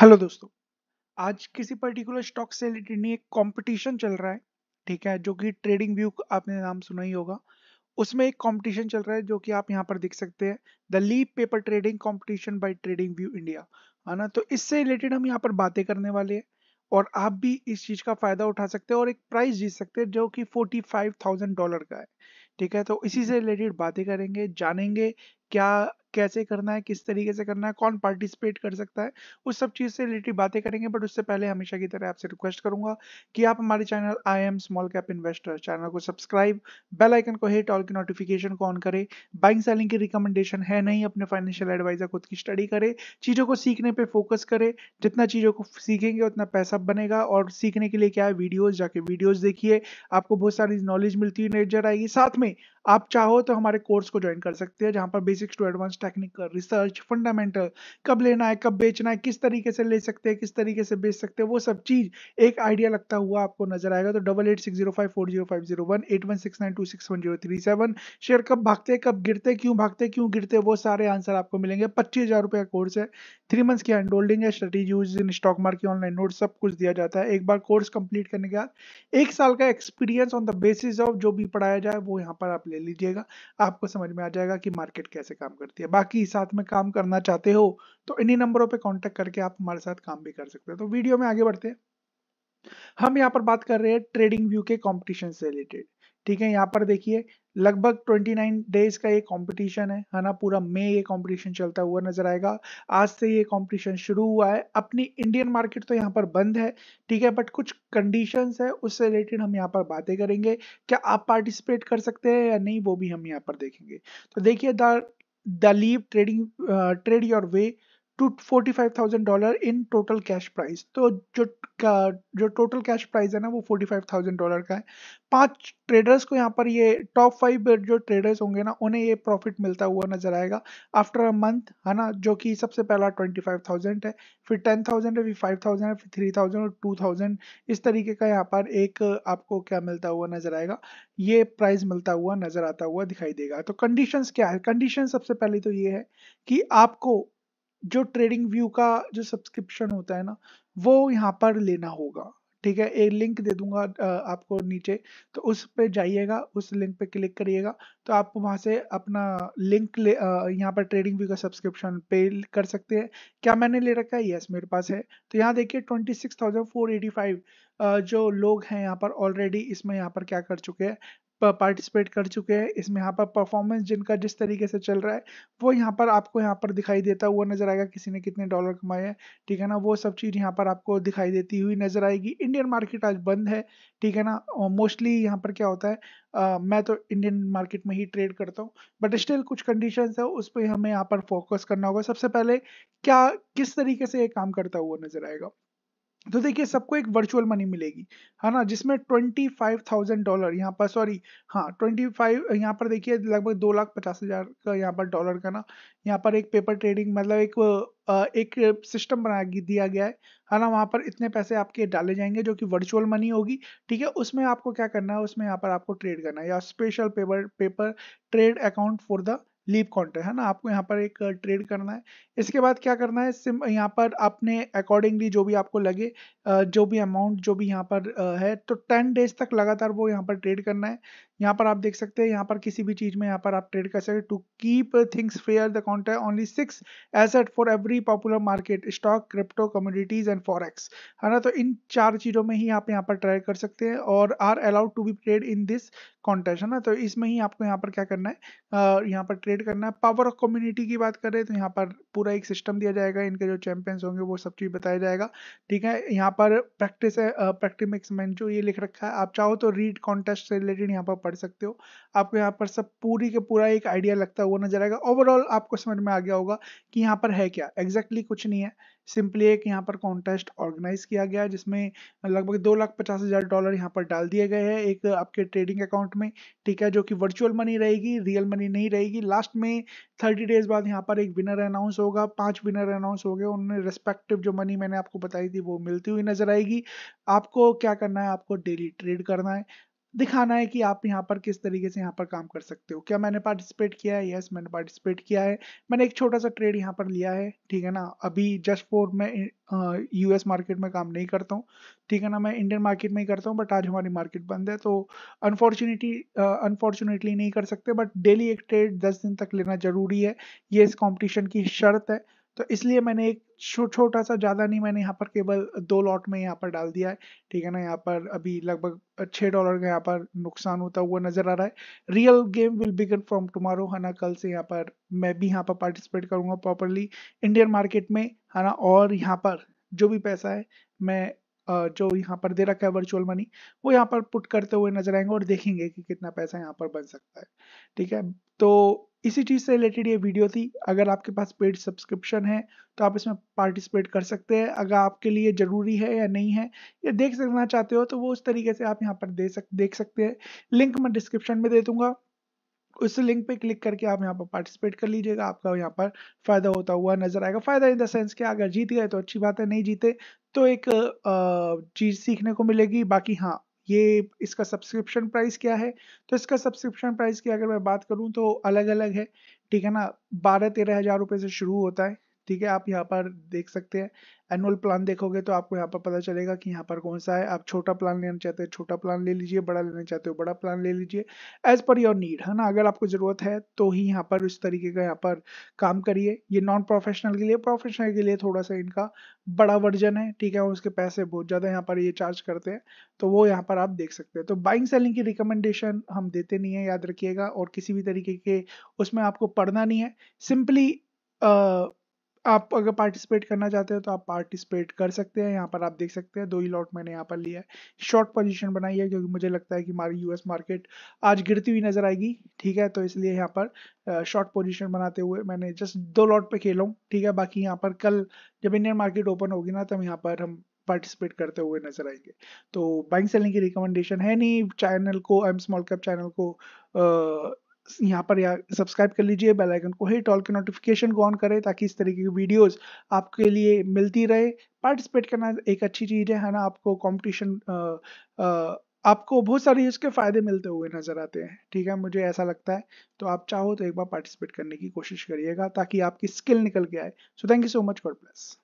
hello दोस्तों आज किसी पर्टिकुलर स्टॉक से रिलेटेड नहीं एक कंपटीशन चल रहा है ठीक है जो कि ट्रेडिंग व्यू आपने नाम सुना ही होगा उसमें एक कंपटीशन चल रहा है जो कि आप यहां पर देख सकते हैं the leap paper trading competition by trading view India है ना तो इससे रिलेटेड हम यहाँ पर बातें करने वाले हैं और आप भी इस चीज़ का फ़ायदा उठा सकते हैं और एक प्राइस जीत सकते हैं जो कि फोर्टी फाइव थाउजेंड डॉलर का है ठीक है तो इसी से रिलेटेड बातें करेंगे जानेंगे क्या कैसे करना है किस तरीके से करना है कौन पार्टिसिपेट कर सकता है उस सब चीज़ से रिलेटेड बातें करेंगे बट उससे पहले हमेशा की तरह आपसे रिक्वेस्ट करूंगा कि आप हमारे channel I am small cap investor channel को सब्सक्राइब बेल आइकन को हिट ऑल की नोटिफिकेशन को ऑन करें बाइंग सेलिंग की रिकमेंडेशन है नहीं अपने फाइनेंशियल एडवाइजर खुद की स्टडी करें चीज़ों को सीखने पर फोकस करें जितना चीज़ों को सीखेंगे उतना पैसा बनेगा और सीखने के लिए क्या है वीडियोज़ जाके वीडियोज़ देखिए आपको बहुत सारी नॉलेज मिलती हुई नजर आएगी साथ में आप चाहो तो हमारे कोर्स को ज्वाइन कर सकते हैं जहां पर basics to advance advance technical research fundamental कब लेना है कब बेचना है किस तरीके से ले सकते हैं किस तरीके से बेच सकते हैं वो सब चीज एक आइडिया लगता हुआ आपको नजर आएगा तो double eight six zero five four zero five zero one eight one six nine two six one zero three seven share कब भागते कब गिरते क्यों भागते क्यों गिरते वो सारे आंसर आपको मिलेंगे पच्चीस हजार रुपये का कोर्स है थ्री मंथ्स की हैंड होल्डिंग है strategy use in stock market online note सब कुछ दिया जाता है एक बार कोर्स कंप्लीट करने के बाद एक साल का experience on the basis of जो भी पढ़ाया जाए वो यहाँ पर आप ले लीजिएगा आपको समझ में आ जाएगा कि मार्केट कैसे काम करती है के बाकी साथ में काम करना चाहते हो तो इन्हीं नंबरों पे कांटेक्ट करके आप हमारे साथ काम भी कर सकते हो तो वीडियो में आगे बढ़ते हैं हम यहाँ पर बात कर रहे हैं ट्रेडिंग व्यू के कॉम्पिटिशन से रिलेटेड ठीक है यहाँ पर देखिए लगभग 29 डेज का ये कंपटीशन है है ना पूरा मई ये कंपटीशन चलता हुआ नजर आएगा आज से ये कंपटीशन शुरू हुआ है अपनी इंडियन मार्केट तो यहाँ पर बंद है ठीक है बट कुछ कंडीशंस है उससे रिलेटेड हम यहाँ पर बातें करेंगे क्या आप पार्टिसिपेट कर सकते हैं या नहीं वो भी हम यहाँ पर देखेंगे तो देखिए the the leap trading uh, trade your way to forty five thousand dollar in total cash price तो जो जो टोटल कैश प्राइस है ना वो फोर्टी फाइव थाउजेंड डॉलर का है पांच ट्रेडर्स को यहाँ पर ये टॉप फाइव जो ट्रेडर्स होंगे ना उन्हें ये प्रॉफिट मिलता हुआ नजर आएगा आफ्टर अ मंथ है ना जो कि सबसे पहला ट्वेंटी फाइव थाउजेंड है फिर टेन थाउजेंड है फिर फाइव थाउजेंड है फिर थ्री थाउजेंड और टू थाउजेंड इस तरीके का यहाँ पर एक आपको क्या मिलता हुआ नजर आएगा ये प्राइस मिलता हुआ नजर आता हुआ दिखाई देगा तो कंडीशन क्या है कंडीशन सबसे पहले तो ये है कि आपको जो ट्रेडिंग व्यू का जो सब्सक्रिप्शन होता है ना वो यहाँ पर लेना होगा ठीक है एक लिंक दे दूंगा आपको नीचे तो उस पर जाइएगा उस लिंक पे क्लिक करिएगा तो आप वहां से अपना लिंक ले यहाँ पर ट्रेडिंग व्यू का सब्सक्रिप्शन पे कर सकते हैं क्या मैंने ले रखा है यस मेरे पास है तो यहाँ देखिए twenty six thousand four eighty five जो लोग हैं यहाँ पर ऑलरेडी इसमें यहाँ पर क्या कर चुके हैं पार्टिसिपेट कर चुके हैं इसमें यहाँ पर परफॉर्मेंस जिनका जिस तरीके से चल रहा है वो यहाँ पर आपको यहाँ पर दिखाई देता हुआ नजर आएगा किसी ने कितने डॉलर कमाए हैं ठीक है ना वो सब चीज़ यहाँ पर आपको दिखाई देती हुई नजर आएगी इंडियन मार्केट आज बंद है ठीक है ना मोस्टली यहाँ पर क्या होता है Uh, मैं तो इंडियन मार्केट में ही ट्रेड करता हूँ बट स्टिल कुछ कंडीशन है उस पर हमें यहाँ पर फोकस करना होगा सबसे पहले क्या किस तरीके से ये काम करता हुआ नजर आएगा तो देखिए सबको एक वर्चुअल मनी मिलेगी है ना जिसमें ट्वेंटी फाइव थाउजेंड डॉलर यहाँ पर सॉरी हाँ ट्वेंटी फाइव यहाँ पर देखिए लगभग दो लाख पचास हज़ार का यहाँ पर डॉलर का ना यहाँ पर एक पेपर ट्रेडिंग मतलब एक एक सिस्टम बना दिया गया है है ना वहाँ पर इतने पैसे आपके डाले जाएंगे जो कि वर्चुअल मनी होगी ठीक है उसमें आपको क्या करना है उसमें यहाँ पर आपको ट्रेड करना है या special paper paper trade account for the leap contract है ना आपको यहाँ पर एक ट्रेड करना है इसके बाद क्या करना है सिम यहाँ पर आपने अकॉर्डिंगली जो भी आपको लगे जो भी अमाउंट जो भी यहाँ पर है तो टेन डेज तक लगातार वो यहाँ पर ट्रेड करना है यहाँ पर आप देख सकते हैं यहाँ पर किसी भी चीज में यहाँ पर आप ट्रेड कर सकते to keep things fair the contact only six asset for every popular market stock crypto communities and forex है ना तो इन चार चीजों में ही आप यहाँ पर ट्राई कर सकते हैं और are allowed to be trade in this contest है ना तो इसमें ही आपको यहाँ पर क्या करना है यहाँ पर ट्रेड करना है पावर ऑफ कम्युनिटी की बात करें तो यहाँ पर पूरा एक सिस्टम दिया जाएगा इनके जो चैंपियंस होंगे वो सब चीज़ बताया जाएगा ठीक है यहाँ पर प्रैक्टिस है प्रैक्टिमिक्स मैंने जो ये लिख रखा है आप चाहो तो रीड कॉन्टेस्ट से रिलेटेड यहाँ पर पढ़ सकते हो आपको यहाँ पर सब पूरी के पूरा एक आइडिया लगता हुआ नजर आएगा ओवरऑल आपको समझ में आ गया होगा कि यहाँ पर है क्या एग्जैक्टली exactly कुछ नहीं है सिंपली एक यहाँ पर कॉन्टेस्ट ऑर्गेनाइज किया गया है जिसमें लगभग दो लाख पचास हज़ार डॉलर यहाँ पर डाल दिए गए हैं एक आपके ट्रेडिंग अकाउंट में ठीक है जो कि वर्चुअल मनी रहेगी रियल मनी नहीं रहेगी लास्ट में थर्टी डेज बाद यहाँ पर एक विनर अनाउंस होगा पांच विनर अनाउंस हो गए उनमें रेस्पेक्टिव जो मनी मैंने आपको बताई थी वो मिलती हुई नजर आएगी आपको क्या करना है आपको डेली ट्रेड करना है दिखाना है कि आप यहाँ पर किस तरीके से यहाँ पर काम कर सकते हो क्या मैंने पार्टिसिपेट किया है यस मैंने पार्टिसिपेट किया है मैंने एक छोटा सा ट्रेड यहाँ पर लिया है ठीक है ना अभी जस्ट फोर मैं यूएस मार्केट में काम नहीं करता हूँ ठीक है ना मैं इंडियन मार्केट में ही करता हूँ बट आज हमारी मार्केट बंद है तो अनफॉर्चुनेटली अनफॉर्चुनेटली नहीं कर सकते बट डेली एक ट्रेड दस दिन तक लेना जरूरी है ये इस कॉम्पिटिशन की शर्त है तो इसलिए मैंने एक छो, छोटा सा ज़्यादा नहीं मैंने यहाँ पर केवल दो लॉट में यहाँ पर डाल दिया है ठीक है ना यहाँ पर अभी लगभग छः डॉलर का यहाँ पर नुकसान होता हुआ नजर आ रहा है real game will begin from tomorrow है ना कल से यहाँ पर मैं भी यहाँ पर पार्टिसिपेट करूंगा प्रॉपरली इंडियन मार्केट में है ना और यहाँ पर जो भी पैसा है मैं जो यहाँ पर दे रखा है वर्चुअल मनी वो यहाँ पर पुट करते हुए नजर आएंगे और देखेंगे कि कितना पैसा यहाँ पर बन सकता है ठीक है तो इसी चीज़ से रिलेटेड ये वीडियो थी अगर आपके पास पेड सब्सक्रिप्शन है तो आप इसमें पार्टिसिपेट कर सकते हैं अगर आपके लिए ज़रूरी है या नहीं है या देख सकना चाहते हो तो वो उस तरीके से आप यहाँ पर दे सक देख सकते हैं लिंक मैं डिस्क्रिप्शन में दे दूंगा उस लिंक पे क्लिक करके आप यहाँ पर पार्टिसिपेट कर लीजिएगा आपका यहाँ पर फायदा होता हुआ नजर आएगा फायदा इन द सेंस कि अगर जीत गए तो अच्छी बात है नहीं जीते तो एक चीज सीखने को मिलेगी बाकी हाँ ये इसका सब्सक्रिप्शन प्राइस क्या है तो इसका सब्सक्रिप्शन प्राइस की अगर मैं बात करूँ तो अलग अलग है ठीक है ना बारह तेरह हज़ार रुपये से शुरू होता है ठीक है आप यहाँ पर देख सकते हैं एनुअल प्लान देखोगे तो आपको यहाँ पर पता चलेगा कि यहाँ पर कौन सा है आप छोटा प्लान लेना चाहते हो छोटा प्लान ले लीजिए बड़ा लेना चाहते हो बड़ा प्लान ले लीजिए एज पर योर नीड है ना अगर आपको ज़रूरत है तो ही यहाँ पर इस तरीके का यहाँ पर काम करिए ये नॉन प्रोफेशनल के लिए प्रोफेशनल के लिए थोड़ा सा इनका बड़ा वर्जन है ठीक है उसके पैसे बहुत ज़्यादा यहाँ पर ये चार्ज करते हैं तो वो यहाँ पर आप देख सकते हैं तो बाइंग सेलिंग की रिकमेंडेशन हम देते नहीं है याद रखिएगा और किसी भी तरीके के उसमें आपको पढ़ना नहीं है सिंपली आप अगर पार्टिसिपेट करना चाहते हो तो आप पार्टिसिपेट कर सकते हैं यहाँ पर आप देख सकते हैं दो ही लॉट मैंने यहाँ पर लिया है शॉर्ट पोजीशन बनाई है क्योंकि मुझे लगता है कि हमारी यूएस मार्केट आज गिरती हुई नजर आएगी ठीक है तो इसलिए यहाँ पर शॉर्ट पोजीशन बनाते हुए मैंने जस्ट दो लॉट पे खेला हूँ ठीक है बाकी यहाँ पर कल जब इंडियन मार्केट ओपन होगी ना तब यहाँ पर हम पार्टिसिपेट करते हुए नजर आएंगे तो बाइंग सेलिंग की रिकमेंडेशन है नहीं चैनल को एम स्मॉल कैप चैनल को यहाँ पर या सब्सक्राइब कर लीजिए बेल आइकन को हिट ऑल के नोटिफिकेशन को ऑन करें ताकि इस तरीके की वीडियोस आपके लिए मिलती रहे पार्टिसिपेट करना एक अच्छी चीज़ है है ना आपको कंपटीशन आपको बहुत सारे इसके फ़ायदे मिलते हुए नज़र आते हैं ठीक है मुझे ऐसा लगता है तो आप चाहो तो एक बार पार्टिसिपेट करने की कोशिश करिएगा ताकि आपकी स्किल निकल के आए so thank you so much God bless